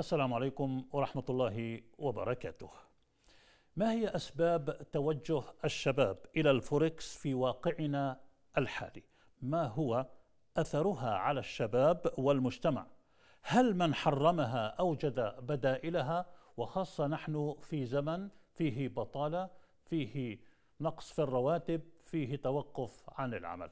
السلام عليكم ورحمة الله وبركاته. ما هي أسباب توجه الشباب إلى الفوركس في واقعنا الحالي؟ ما هو أثرها على الشباب والمجتمع؟ هل من حرمها أوجد بدائلها؟ وخاصة نحن في زمن فيه بطالة، فيه نقص في الرواتب، فيه توقف عن العمل.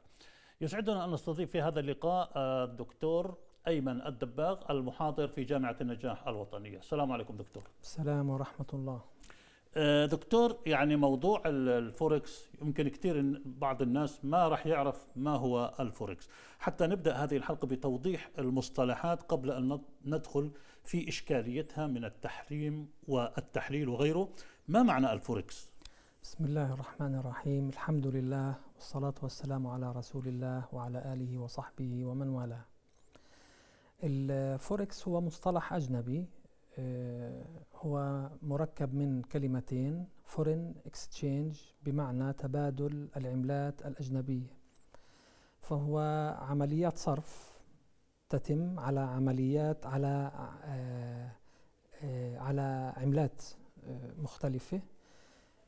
يسعدنا أن نستضيف في هذا اللقاء آه، الدكتور أيمن الدباغ المحاضر في جامعة النجاح الوطنية السلام عليكم دكتور السلام ورحمة الله آه، دكتور يعني موضوع الفوركس يمكن كثير بعض الناس ما راح يعرف ما هو الفوركس حتى نبدأ هذه الحلقة بتوضيح المصطلحات قبل أن ندخل في إشكاليتها من التحريم والتحليل وغيره ما معنى الفوركس؟ بسم الله الرحمن الرحيم الحمد لله والصلاة والسلام على رسول الله وعلى آله وصحبه ومن والاه الفوركس هو مصطلح أجنبي آه، هو مركب من كلمتين فورين اكستشينج بمعنى تبادل العملات الأجنبية فهو عمليات صرف تتم على عمليات على آه، آه، على عملات مختلفة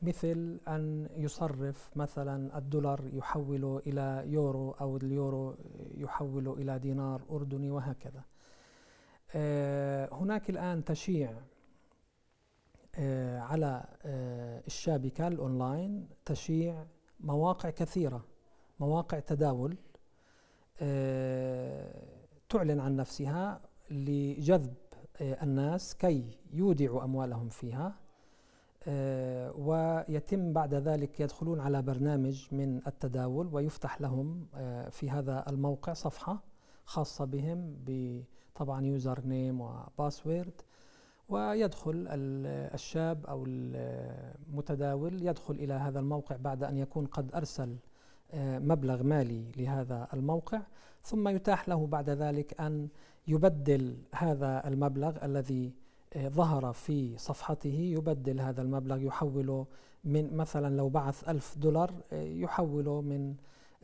مثل أن يصرف مثلا الدولار يحوله إلى يورو أو اليورو يحوله إلى دينار أردني وهكذا آه، هناك الآن تشيع آه، على آه، الشابكة الأونلاين تشيع مواقع كثيرة مواقع تداول تعلن عن نفسها لجذب الناس كي يودعوا أموالهم فيها آه، ويتم بعد ذلك يدخلون على برنامج من التداول ويفتح لهم آه، في هذا الموقع صفحة خاصة بهم طبعا يوزر نيم وباسورد ويدخل الشاب أو المتداول يدخل إلى هذا الموقع بعد أن يكون قد أرسل آه، مبلغ مالي لهذا الموقع ثم يتاح له بعد ذلك أن يبدل هذا المبلغ الذي ظهر في صفحته يبدل هذا المبلغ يحوله من مثلا لو بعث ألف دولار آه، يحوله من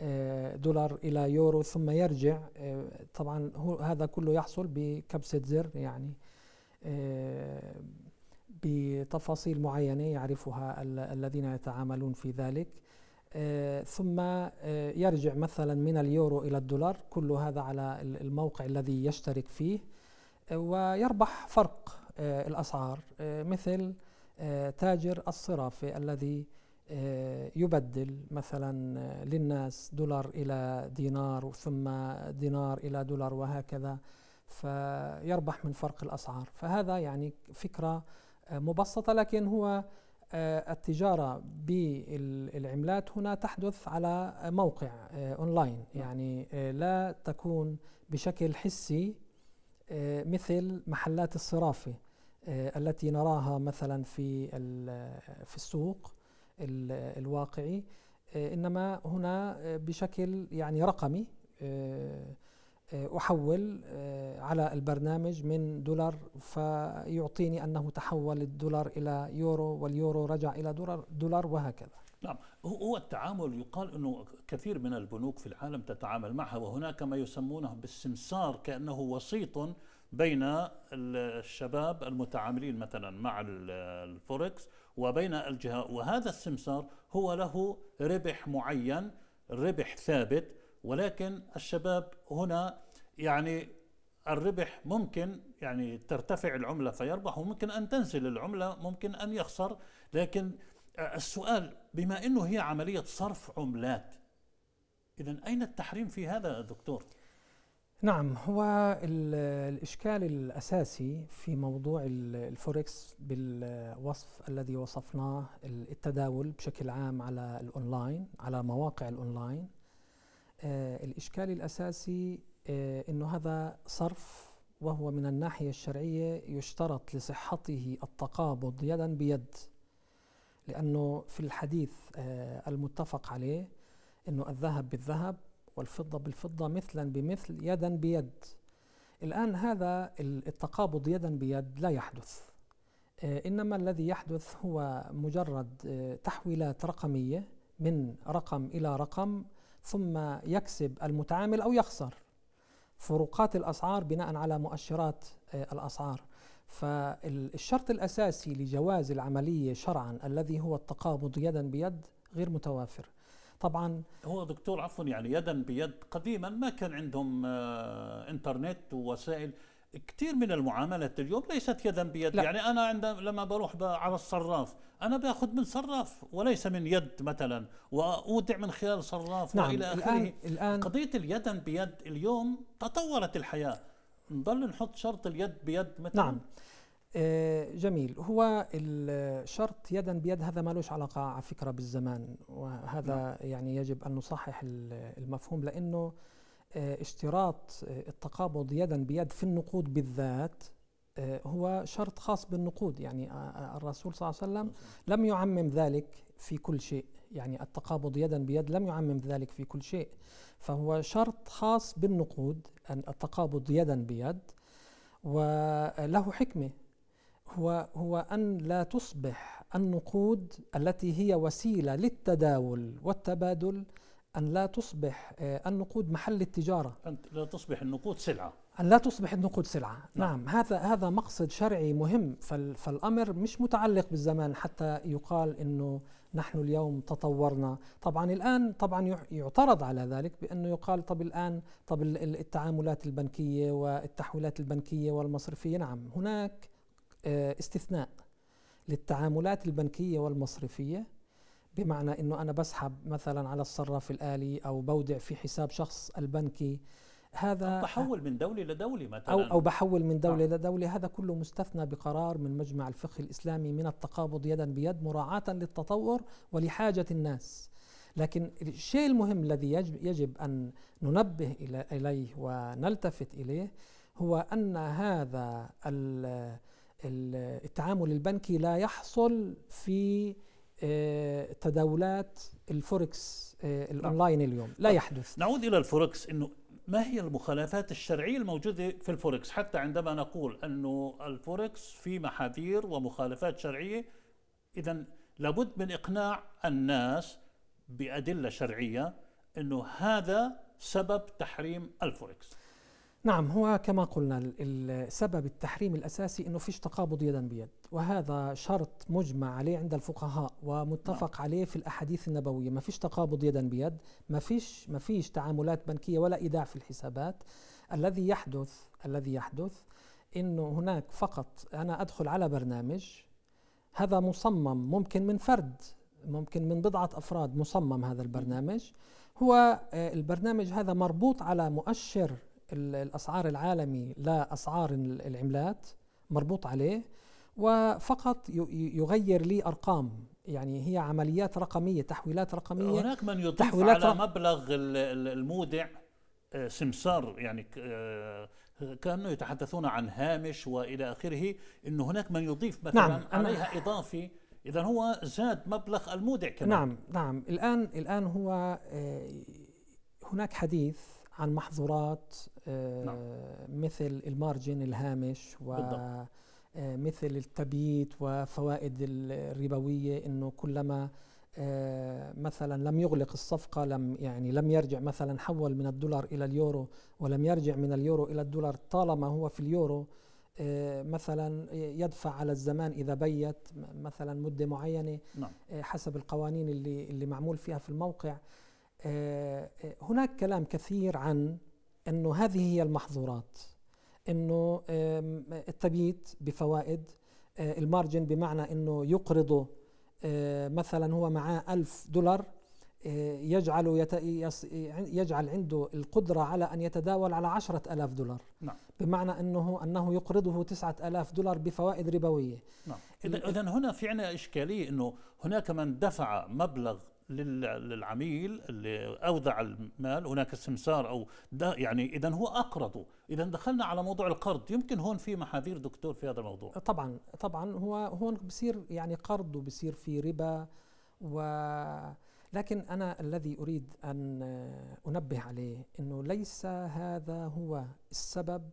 آه، دولار إلى يورو ثم يرجع آه، طبعا هو هذا كله يحصل بكبسة زر يعني بتفاصيل معينة يعرفها الذين يتعاملون في ذلك ثم يرجع مثلا من اليورو إلى الدولار كل هذا على الموقع الذي يشترك فيه ويربح فرق آه، الأسعار آه، مثل آه، تاجر الصرافة الذي يبدل مثلا للناس دولار إلى دينار ثم دينار إلى دولار وهكذا فيربح من فرق الأسعار فهذا يعني فكرة مبسطة لكن هو التجارة بالعملات هنا تحدث على موقع أونلاين نعم. يعني لا تكون بشكل حسي آه، مثل محلات الصرافة آه، التي نراها مثلا في آه، في السوق الواقعي انما هنا بشكل يعني رقمي احول على البرنامج من دولار فيعطيني انه تحول الدولار الى يورو واليورو رجع الى دولار وهكذا نعم هو التعامل يقال انه كثير من البنوك في العالم تتعامل معها وهناك ما يسمونه بالسمسار كانه وسيط بين الشباب المتعاملين مثلا مع الفوركس وبين الجهه وهذا السمسار هو له ربح معين ربح ثابت ولكن الشباب هنا يعني الربح ممكن يعني ترتفع العمله فيربح وممكن ان تنزل العمله ممكن ان يخسر لكن السؤال بما انه هي عمليه صرف عملات اذا اين التحريم في هذا دكتور؟ نعم هو الإشكال الأساسي في موضوع الفوركس بالوصف الذي وصفناه التداول بشكل عام على الأونلاين على مواقع الأونلاين آه، الإشكال الأساسي آه، أنه هذا صرف وهو من الناحية الشرعية يشترط لصحته التقابض يدا بيد لأنه في الحديث آه، المتفق عليه أنه الذهب بالذهب والفضة بالفضة مثلا بمثل يدا بيد الآن هذا التقابض يدا بيد لا يحدث آه، إنما الذي يحدث هو مجرد آه، تحويلات رقمية من رقم إلى رقم ثم يكسب المتعامل أو يخسر فروقات الأسعار بناء على مؤشرات الأسعار فالشرط الأساسي لجواز العملية شرعا الذي هو التقابض يدا بيد غير متوافر طبعا هو دكتور عفوا يعني يدا بيد قديما ما كان عندهم آه، انترنت ووسائل كثير من المعاملات اليوم ليست يدا بيد لا. يعني انا عندما لما بروح على الصراف انا باخذ من صراف وليس من يد مثلا واودع من خلال صراف نعم والى اخره الآن, الان قضيه اليد بيد اليوم تطورت الحياه نضل نحط شرط اليد بيد مثلا نعم آه، جميل هو الشرط يدا بيد هذا ما لوش علاقة على فكرة بالزمان وهذا نعم. يعني يجب أن نصحح المفهوم لأنه آه، اشتراط آه، التقابض يدا بيد في النقود بالذات هو شرط خاص بالنقود يعني الرسول صلى الله عليه وسلم نعم. لم يعمم ذلك في كل شيء يعني التقابض يدا بيد لم يعمم ذلك في كل شيء فهو شرط خاص بالنقود التقابض يدا بيد وله حكمة هو هو أن لا تصبح النقود التي هي وسيلة للتداول والتبادل أن لا تصبح آه، النقود محل التجارة أن لا تصبح النقود سلعة أن لا تصبح النقود سلعة نعم, نعم. هذا هذا مقصد شرعي مهم فالأمر مش متعلق بالزمان حتى يقال أنه نحن اليوم تطورنا طبعا الآن طبعا يعترض على ذلك بأنه يقال طب الآن طب التعاملات البنكية والتحويلات البنكية والمصرفية نعم هناك آه، استثناء للتعاملات البنكية والمصرفية بمعنى أنه أنا بسحب مثلا على الصراف الآلي أو بودع في حساب شخص البنكي هذا بحول من دولة لدولة مثلا أو, أو بحول من دولة نعم. آه. لدولة هذا كله مستثنى بقرار من مجمع الفقه الإسلامي من التقابض يدا بيد مراعاة للتطور ولحاجة الناس لكن الشيء المهم الذي يجب, يجب أن ننبه إليه ونلتفت إليه هو أن هذا التعامل البنكي لا يحصل في آه، تداولات الفوركس آه، نعم. الاونلاين اليوم لا يحدث نعود الى الفوركس انه ما هي المخالفات الشرعية الموجودة في الفوركس حتى عندما نقول أنه الفوركس في محاذير ومخالفات شرعية إذا لابد من إقناع الناس بأدلة شرعية أنه هذا سبب تحريم الفوركس نعم هو كما قلنا سبب التحريم الأساسي أنه فيش تقابض يدا بيد وهذا شرط مجمع عليه عند الفقهاء ومتفق نعم. عليه في الأحاديث النبوية ما فيش تقابض يدا بيد ما فيش, ما فيش تعاملات بنكية ولا إيداع في الحسابات الذي يحدث الذي يحدث أنه هناك فقط أنا أدخل على برنامج هذا مصمم ممكن من فرد ممكن من بضعة أفراد مصمم هذا البرنامج هو آه، البرنامج هذا مربوط على مؤشر الأسعار العالمي لأسعار العملات مربوط عليه وفقط يغير لي أرقام يعني هي عمليات رقمية تحويلات رقمية هناك من يضيف تحويلات على مبلغ المودع آه، سمسار يعني آه، كانوا يتحدثون عن هامش والى اخره انه هناك من يضيف مثلا نعم عليها اضافي اذا هو زاد مبلغ المودع كمان نعم نعم الان الان هو آه، هناك حديث عن محظورات آه، نعم. مثل المارجن الهامش و بالضبط. آه، مثل التبييت وفوائد الربويه انه كلما آه، مثلا لم يغلق الصفقه لم يعني لم يرجع مثلا حول من الدولار الى اليورو ولم يرجع من اليورو الى الدولار طالما هو في اليورو مثلا يدفع على الزمان اذا بيت مثلا مده معينه نعم. حسب القوانين اللي اللي معمول فيها في الموقع آه، آه، هناك كلام كثير عن انه هذه هي المحظورات انه التبييت بفوائد آه، المارجن بمعنى انه يقرضه مثلا هو معاه ألف دولار يجعل يجعل عنده القدرة على أن يتداول على عشرة ألاف دولار نعم. بمعنى أنه أنه يقرضه تسعة ألاف دولار بفوائد ربوية نعم. إذا هنا في عنا إشكالية أنه هناك من دفع مبلغ للعميل اللي أودع المال هناك سمسار أو ده يعني إذا هو أقرضه إذا دخلنا على موضوع القرض يمكن هون في محاذير دكتور في هذا الموضوع طبعا طبعا هو هون بصير يعني قرض وبصير في ربا و لكن أنا الذي أريد أن أنبه عليه أنه ليس هذا هو السبب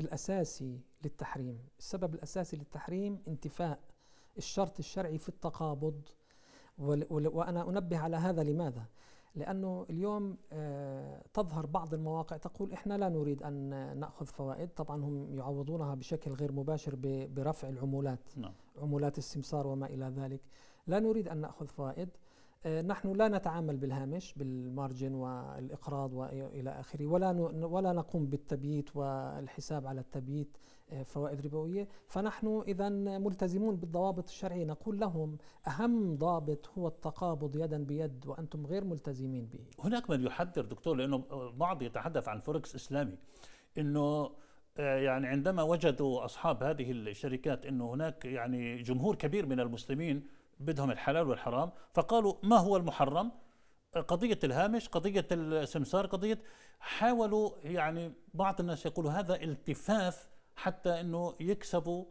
الأساسي للتحريم السبب الأساسي للتحريم انتفاء الشرط الشرعي في التقابض وأنا أنبه على هذا لماذا؟ لأنه اليوم آه، تظهر بعض المواقع تقول إحنا لا نريد أن نأخذ فوائد طبعا هم يعوضونها بشكل غير مباشر برفع العمولات نعم. عمولات السمسار وما إلى ذلك لا نريد أن نأخذ فوائد آه، نحن لا نتعامل بالهامش بالمارجن والإقراض وإلى آخره ولا ولا نقوم بالتبييت والحساب على التبييت آه، فوائد ربوية فنحن إذا ملتزمون بالضوابط الشرعية نقول لهم أهم ضابط هو التقابض يدا بيد وأنتم غير ملتزمين به هناك من يحذر دكتور لأنه بعض يتحدث عن فوركس إسلامي أنه آه، يعني عندما وجدوا أصحاب هذه الشركات أنه هناك يعني جمهور كبير من المسلمين بدهم الحلال والحرام فقالوا ما هو المحرم قضية الهامش قضية السمسار قضية حاولوا يعني بعض الناس يقولوا هذا التفاف حتى أنه يكسبوا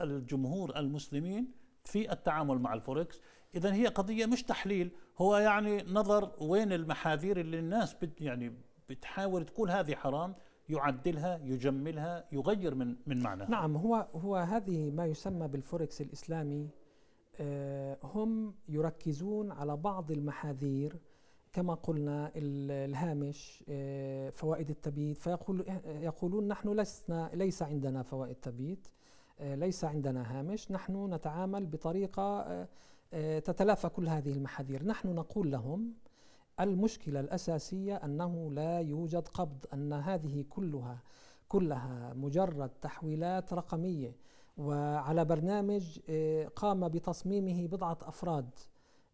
الجمهور المسلمين في التعامل مع الفوركس إذا هي قضية مش تحليل هو يعني نظر وين المحاذير اللي الناس بت يعني بتحاول تقول هذه حرام يعدلها يجملها يغير من من معناها نعم هو هو هذه ما يسمى بالفوركس الإسلامي آه، هم يركزون على بعض المحاذير كما قلنا الهامش آه، فوائد التبييت فيقول يقولون نحن لسنا ليس عندنا فوائد تبييت آه، ليس عندنا هامش نحن نتعامل بطريقة تتلافى كل هذه المحاذير نحن نقول لهم المشكلة الأساسية أنه لا يوجد قبض أن هذه كلها كلها مجرد تحويلات رقمية وعلى برنامج آه، قام بتصميمه بضعة أفراد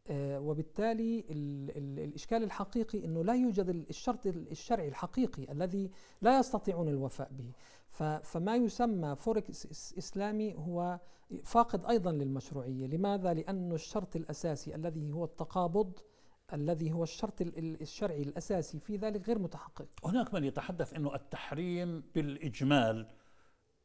آه، وبالتالي الإشكال الحقيقي أنه لا يوجد الشرط الشرعي الحقيقي الذي لا يستطيعون الوفاء به فما يسمى فورك إسلامي هو فاقد أيضا للمشروعية لماذا؟ لأن الشرط الأساسي الذي هو التقابض الذي هو الشرط الشرعي الأساسي في ذلك غير متحقق هناك من يتحدث أنه التحريم بالإجمال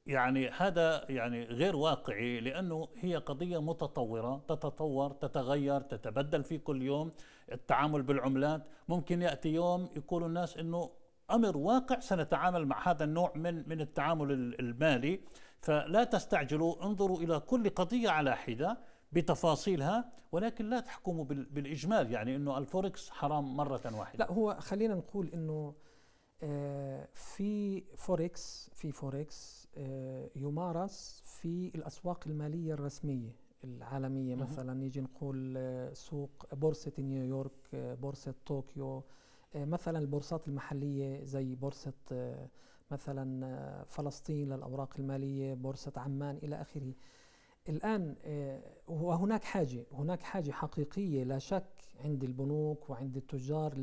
يعني هذا يعني غير واقعي لانه هي قضيه متطوره تتطور تتغير تتبدل في كل يوم التعامل بالعملات ممكن ياتي يوم يقولوا الناس انه امر واقع سنتعامل مع هذا النوع من من التعامل المالي فلا تستعجلوا انظروا الى كل قضيه على حده بتفاصيلها ولكن لا تحكموا بالاجمال يعني انه الفوركس حرام مره واحده لا هو خلينا نقول انه آه، في فوركس في فوركس يمارس آه، في الاسواق الماليه الرسميه العالميه مثلا نيجي نقول آه، سوق بورصه نيويورك بورصه طوكيو مثلا البورصات المحليه زي بورصه مثلا فلسطين للاوراق الماليه بورصه عمان الى اخره الآن وهناك حاجة هناك حاجة حقيقية لا شك عند البنوك وعند التجار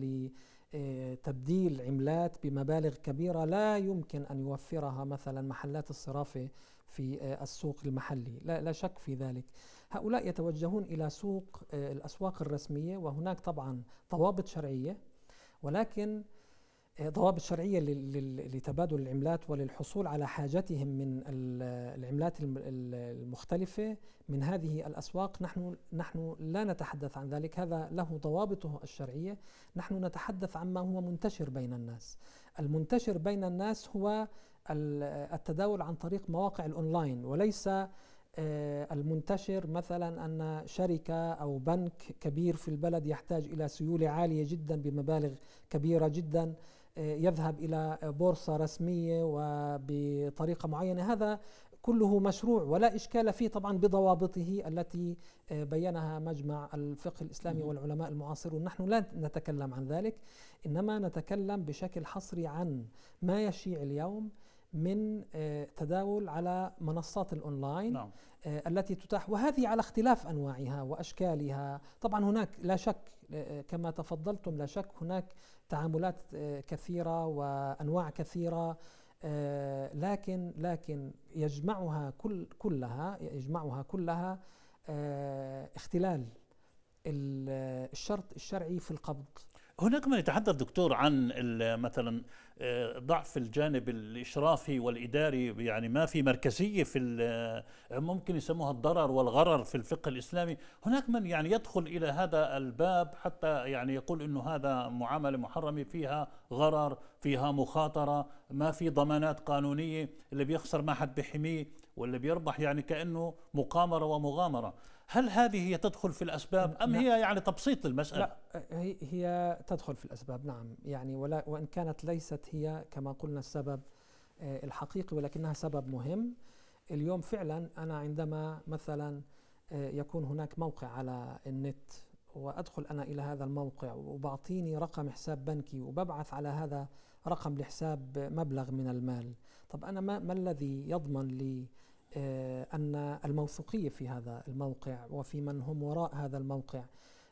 آه، تبديل عملات بمبالغ كبيرة لا يمكن أن يوفرها مثلا محلات الصرافة في آه، السوق المحلي لا, شك في ذلك هؤلاء يتوجهون إلى سوق آه، الأسواق الرسمية وهناك طبعا ضوابط شرعية ولكن ضوابط شرعية لتبادل العملات وللحصول على حاجتهم من العملات المختلفة من هذه الأسواق نحن نحن لا نتحدث عن ذلك هذا له ضوابطه الشرعية نحن نتحدث عما هو منتشر بين الناس المنتشر بين الناس هو التداول عن طريق مواقع الأونلاين وليس آه، المنتشر مثلا أن شركة أو بنك كبير في البلد يحتاج إلى سيولة عالية جدا بمبالغ كبيرة جدا يذهب إلى بورصة رسمية وبطريقة معينة هذا كله مشروع ولا إشكال فيه طبعا بضوابطه التي بينها مجمع الفقه الإسلامي والعلماء المعاصرون نحن لا نتكلم عن ذلك إنما نتكلم بشكل حصري عن ما يشيع اليوم من آه، تداول على منصات الاونلاين نعم. آه، التي تتاح وهذه على اختلاف انواعها واشكالها طبعا هناك لا شك آه، كما تفضلتم لا شك هناك تعاملات كثيره وانواع كثيره لكن لكن يجمعها كل كلها يجمعها كلها اختلال الشرط الشرعي في القبض هناك من يتحدث دكتور عن مثلا آه، ضعف الجانب الاشرافي والاداري يعني ما في مركزيه في آه، ممكن يسموها الضرر والغرر في الفقه الاسلامي، هناك من يعني يدخل الى هذا الباب حتى يعني يقول انه هذا معامله محرمه فيها غرر، فيها مخاطره، ما في ضمانات قانونيه، اللي بيخسر ما حد بحميه واللي بيربح يعني كانه مقامره ومغامره. هل هذه هي تدخل في الأسباب أم نعم. هي يعني تبسيط للمسألة؟ لا هي تدخل في الأسباب نعم يعني ولا وإن كانت ليست هي كما قلنا السبب آه، الحقيقي ولكنها سبب مهم اليوم فعلا أنا عندما مثلا آه، يكون هناك موقع على النت وأدخل أنا إلى هذا الموقع وبعطيني رقم حساب بنكي وببعث على هذا رقم لحساب مبلغ من المال طب أنا ما, ما الذي يضمن لي آه، أن الموثوقية في هذا الموقع وفي من هم وراء هذا الموقع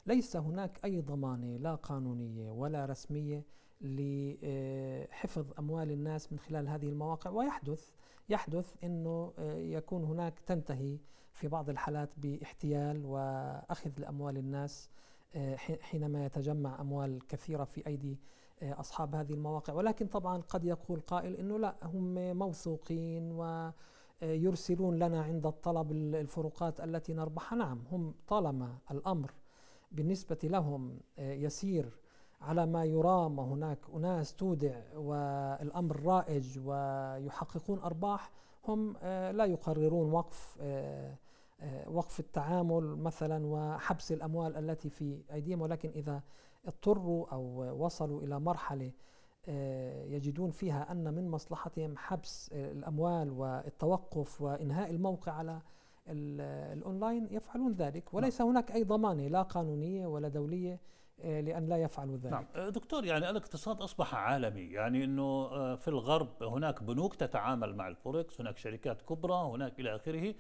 ليس هناك أي ضمانة لا قانونية ولا رسمية لحفظ أموال الناس من خلال هذه المواقع ويحدث يحدث أنه آه، يكون هناك تنتهي في بعض الحالات باحتيال وأخذ لأموال الناس آه، حينما يتجمع أموال كثيرة في أيدي أصحاب هذه المواقع ولكن طبعا قد يقول قائل أنه لا هم موثوقين و يرسلون لنا عند الطلب الفروقات التي نربحها نعم هم طالما الأمر بالنسبة لهم آه، يسير على ما يرام وهناك أناس تودع والأمر رائج ويحققون أرباح هم آه، لا يقررون وقف آه، وقف التعامل مثلا وحبس الأموال التي في أيديهم ولكن إذا اضطروا أو وصلوا إلى مرحلة آه، يجدون فيها أن من مصلحتهم حبس الأموال والتوقف وإنهاء الموقع على الأونلاين يفعلون ذلك وليس نعم. هناك أي ضمانة لا قانونية ولا دولية آه، لأن لا يفعلوا ذلك نعم. آه، دكتور يعني الاقتصاد أصبح عالمي يعني أنه في الغرب هناك بنوك تتعامل مع الفوركس هناك شركات كبرى هناك إلى آخره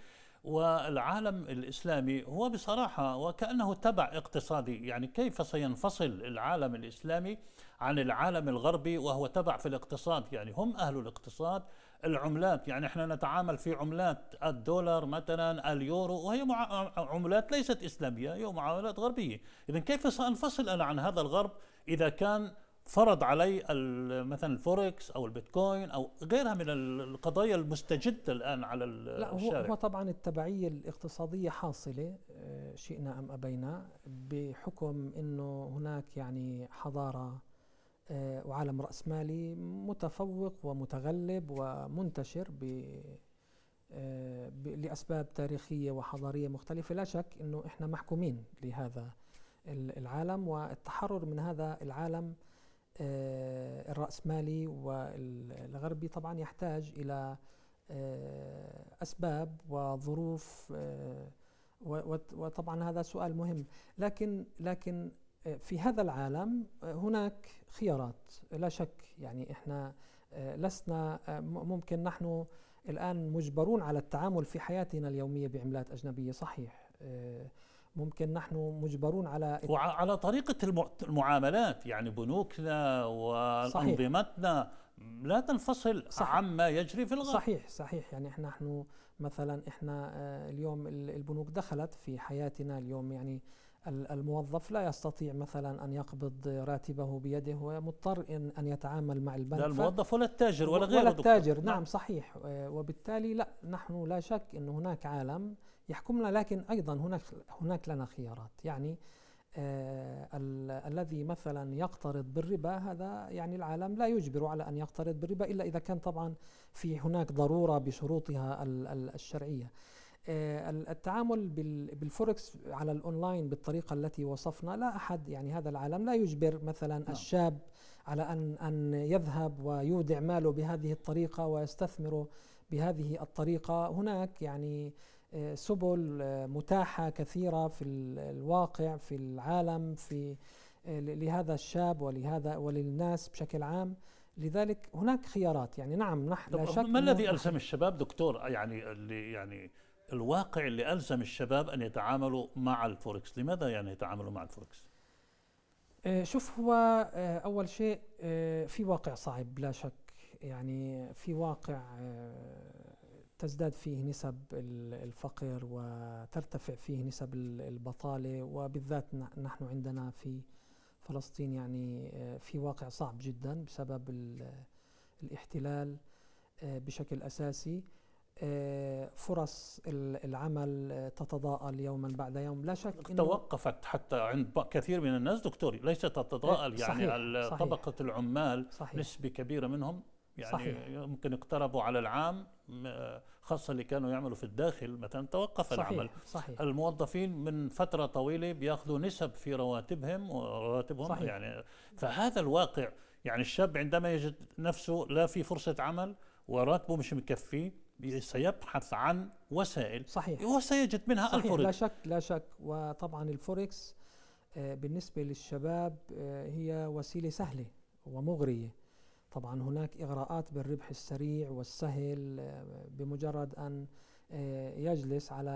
والعالم الإسلامي هو بصراحة وكأنه تبع اقتصادي يعني كيف سينفصل العالم الإسلامي عن العالم الغربي وهو تبع في الاقتصاد يعني هم أهل الاقتصاد العملات يعني احنا نتعامل في عملات الدولار مثلا اليورو وهي عملات ليست إسلامية هي معاملات غربية إذا كيف سأنفصل أنا عن هذا الغرب إذا كان فرض علي مثلا الفوركس او البيتكوين او غيرها من القضايا المستجده الان على لا هو هو طبعا التبعيه الاقتصاديه حاصله آه، شئنا ام ابينا بحكم انه هناك يعني حضاره آه، وعالم راسمالي متفوق ومتغلب ومنتشر آه، ب لاسباب تاريخيه وحضاريه مختلفه لا شك انه احنا محكومين لهذا العالم والتحرر من هذا العالم الرأسمالي والغربي طبعا يحتاج إلى آه، أسباب وظروف آه، وطبعا هذا سؤال مهم لكن لكن آه، في هذا العالم هناك خيارات لا شك يعني احنا لسنا ممكن نحن الان مجبرون على التعامل في حياتنا اليوميه بعملات اجنبيه صحيح ممكن نحن مجبرون على وعلى طريقة المعاملات يعني بنوكنا وأنظمتنا لا تنفصل صحيح. عما يجري في الغرب صحيح صحيح يعني احنا نحن مثلا احنا آه، اليوم البنوك دخلت في حياتنا اليوم يعني الموظف لا يستطيع مثلا ان يقبض راتبه بيده ومضطر ان ان يتعامل مع البنك لا الموظف ولا التاجر ولا غيره ولا التاجر نعم, نعم، صحيح وبالتالي لا نحن لا شك ان هناك عالم يحكمنا لكن ايضا هناك هناك لنا خيارات يعني آه الذي مثلا يقترض بالربا هذا يعني العالم لا يجبر على ان يقترض بالربا الا اذا كان طبعا في هناك ضروره بشروطها الشرعيه آه، التعامل بالفوركس على الاونلاين بالطريقه التي وصفنا لا احد يعني هذا العالم لا يجبر مثلا لا. نعم. الشاب على ان ان يذهب ويودع ماله بهذه الطريقه ويستثمره بهذه الطريقه هناك يعني آه، سبل آه، متاحه كثيره في الواقع في العالم في لهذا الشاب ولهذا وللناس بشكل عام لذلك هناك خيارات يعني نعم نحن لا شك ما الذي الزم الشباب دكتور يعني اللي يعني الواقع اللي ألزم الشباب أن يتعاملوا مع الفوركس لماذا يعني يتعاملوا مع الفوركس؟ آه، شوف هو آه، أول شيء آه، في واقع صعب بلا شك يعني في واقع تزداد فيه نسب الفقر وترتفع فيه نسب البطالة وبالذات نحن عندنا في فلسطين يعني في واقع صعب جدا بسبب الاحتلال بشكل أساسي آه، فرص العمل آه، تتضاءل يوما بعد يوم لا شك توقفت حتى عند كثير من الناس دكتوري ليست تتضاءل آه، يعني صحيح يعني صحيح طبقة العمال صحيح نسبة كبيرة منهم يعني صحيح يمكن اقتربوا على العام خاصة اللي كانوا يعملوا في الداخل مثلا توقف صحيح العمل صحيح الموظفين من فترة طويلة بياخذوا نسب في رواتبهم ورواتبهم صحيح يعني فهذا الواقع يعني الشاب عندما يجد نفسه لا في فرصة عمل وراتبه مش مكفيه سيبحث عن وسائل صحيح وسيجد منها صحيح الفوركس لا شك لا شك وطبعا الفوركس آه، بالنسبة للشباب آه، هي وسيلة سهلة ومغرية طبعا هناك إغراءات بالربح السريع والسهل آه، بمجرد أن يجلس على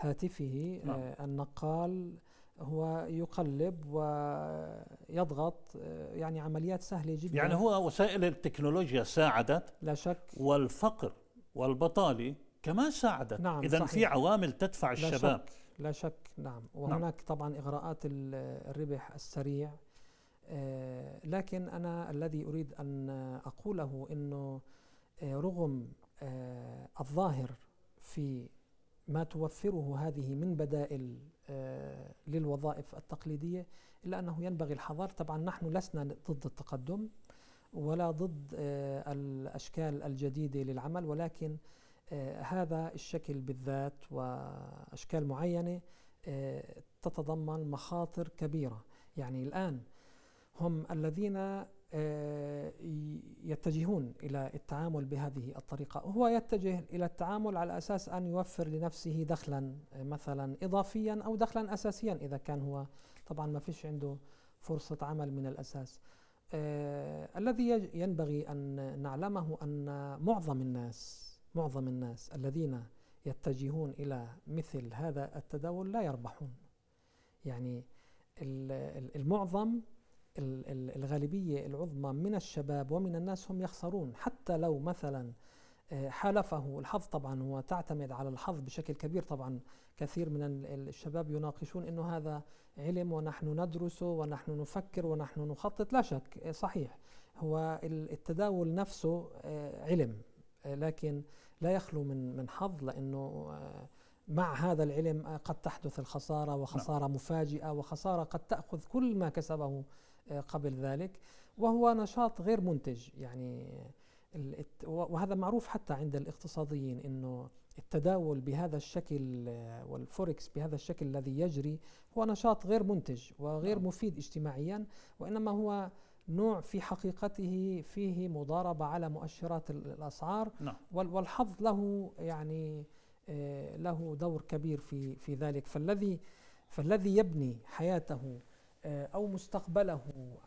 هاتفه نعم. النقال هو يقلب ويضغط يعني عمليات سهله جدا يعني هو وسائل التكنولوجيا ساعدت لا شك والفقر والبطاله كمان ساعدت نعم اذا في عوامل تدفع لا الشباب شك لا شك نعم, نعم. وهناك نعم. طبعا اغراءات الربح السريع آه، لكن انا الذي اريد ان اقوله انه آه، رغم آه، الظاهر في ما توفره هذه من بدائل آه، للوظائف التقليدية إلا أنه ينبغي الحذر طبعا نحن لسنا ضد التقدم ولا ضد آه، الأشكال الجديدة للعمل ولكن آه، هذا الشكل بالذات وأشكال معينة تتضمن مخاطر كبيرة يعني الآن هم الذين آه، يتجهون الى التعامل بهذه الطريقه، هو يتجه الى التعامل على اساس ان يوفر لنفسه دخلا آه، مثلا اضافيا او دخلا اساسيا اذا كان هو طبعا ما فيش عنده فرصه عمل من الاساس. آه الذي ينبغي ان نعلمه ان معظم الناس معظم الناس الذين يتجهون الى مثل هذا التداول لا يربحون. يعني المعظم الغالبية العظمى من الشباب ومن الناس هم يخسرون حتى لو مثلا آه، حالفه الحظ طبعا هو تعتمد على الحظ بشكل كبير طبعا كثير من الشباب يناقشون انه هذا علم ونحن ندرسه ونحن نفكر ونحن نخطط لا شك آه، صحيح هو التداول نفسه آه، علم لكن لا يخلو من من حظ لانه مع هذا العلم قد تحدث الخساره وخساره نعم. مفاجئه وخساره قد تاخذ كل ما كسبه قبل ذلك وهو نشاط غير منتج يعني وهذا معروف حتى عند الاقتصاديين انه التداول بهذا الشكل آه، والفوركس بهذا الشكل الذي يجري هو نشاط غير منتج وغير نعم. مفيد اجتماعيا وانما هو نوع في حقيقته فيه مضاربه على مؤشرات الاسعار نعم. والحظ له يعني آه، له دور كبير في في ذلك فالذي فالذي يبني حياته آه، أو مستقبله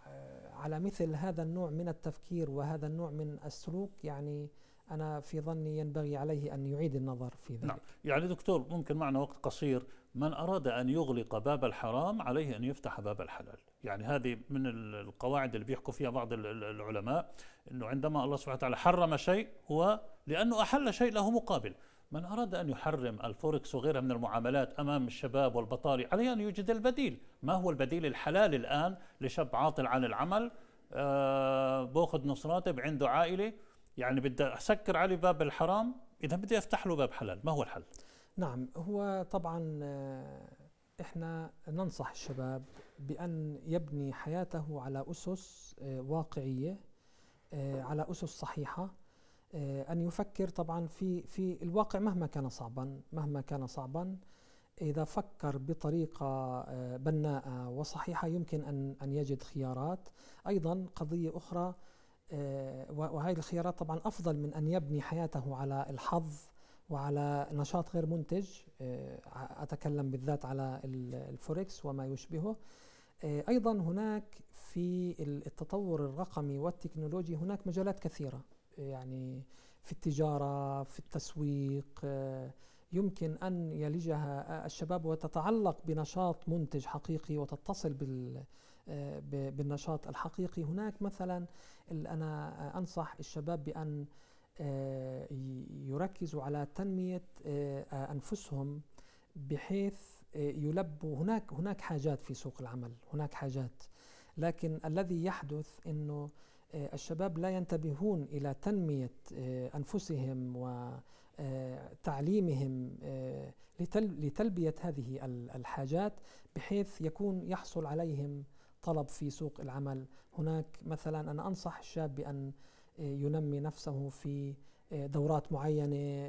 آه، على مثل هذا النوع من التفكير وهذا النوع من السلوك يعني أنا في ظني ينبغي عليه أن يعيد النظر في نعم. ذلك نعم يعني دكتور ممكن معنا وقت قصير من أراد أن يغلق باب الحرام عليه أن يفتح باب الحلال يعني هذه من القواعد اللي بيحكوا فيها بعض العلماء أنه عندما الله سبحانه وتعالى حرم شيء هو لأنه أحل شيء له مقابل من أراد أن يحرم الفوركس وغيرها من المعاملات أمام الشباب والبطالة عليه أن يوجد البديل ما هو البديل الحلال الآن لشاب عاطل عن العمل آه باخذ نص راتب عنده عائلة يعني بدي أسكر عليه باب الحرام إذا بدي أفتح له باب حلال ما هو الحل؟ نعم هو طبعا آه، احنا ننصح الشباب بأن يبني حياته على أسس آه، واقعية آه، على أسس صحيحة آه، أن يفكر طبعا في في الواقع مهما كان صعبا مهما كان صعبا إذا فكر بطريقة آه، بناءة وصحيحة يمكن أن أن يجد خيارات أيضا قضية أخرى آه، وهذه الخيارات طبعا أفضل من أن يبني حياته على الحظ وعلى نشاط غير منتج أتكلم بالذات على الفوركس وما يشبهه أيضا هناك في التطور الرقمي والتكنولوجي هناك مجالات كثيرة يعني في التجارة في التسويق آه، يمكن أن يلجها الشباب وتتعلق بنشاط منتج حقيقي وتتصل بال آه، بالنشاط الحقيقي هناك مثلا أنا أنصح الشباب بأن آه، يركزوا على تنمية أنفسهم بحيث يلبوا هناك هناك حاجات في سوق العمل هناك حاجات لكن الذي يحدث أنه آه، الشباب لا ينتبهون إلى تنمية آه، أنفسهم وتعليمهم آه، لتلبية هذه الحاجات بحيث يكون يحصل عليهم طلب في سوق العمل هناك مثلا أنا أنصح الشاب بأن ينمي نفسه في دورات معينة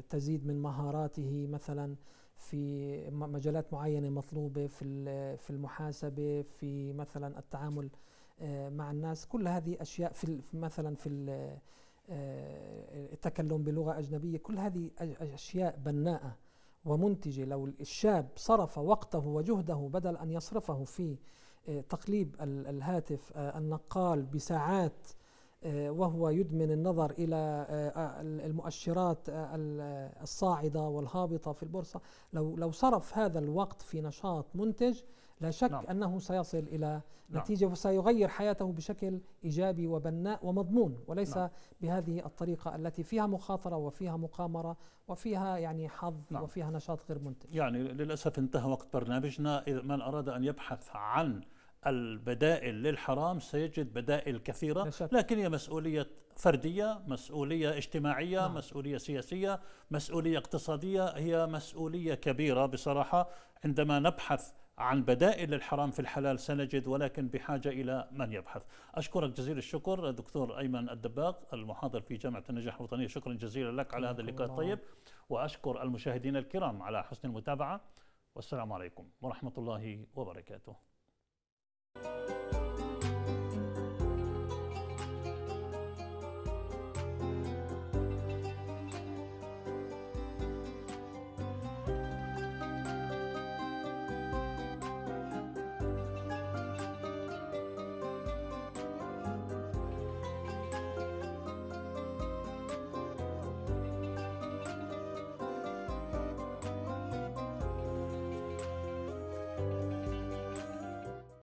تزيد من مهاراته مثلا في مجالات معينة مطلوبة في المحاسبة في مثلا التعامل آه، مع الناس كل هذه اشياء في مثلا في آه، التكلم بلغه اجنبيه كل هذه اشياء بناءه ومنتجه لو الشاب صرف وقته وجهده بدل ان يصرفه في آه، تقليب الهاتف النقال بساعات وهو يدمن النظر الى المؤشرات الصاعده والهابطه في البورصه لو لو صرف هذا الوقت في نشاط منتج لا شك نعم. أنه سيصل إلى نعم. نتيجة نعم. وسيغير حياته بشكل إيجابي وبناء ومضمون وليس نعم. بهذه الطريقة التي فيها مخاطرة وفيها مقامرة وفيها يعني حظ نعم. وفيها نشاط غير منتج يعني للأسف انتهى وقت برنامجنا إذا من أراد أن يبحث عن البدائل للحرام سيجد بدائل كثيرة لكن هي مسؤولية فردية مسؤولية اجتماعية نعم. مسؤولية سياسية مسؤولية اقتصادية هي مسؤولية كبيرة بصراحة عندما نبحث عن بدائل للحرام في الحلال سنجد ولكن بحاجة إلى من يبحث أشكرك جزيل الشكر دكتور أيمن الدباغ المحاضر في جامعة النجاح الوطنية شكرا جزيلا لك على هذا اللقاء الطيب وأشكر المشاهدين الكرام على حسن المتابعة والسلام عليكم ورحمة الله وبركاته Música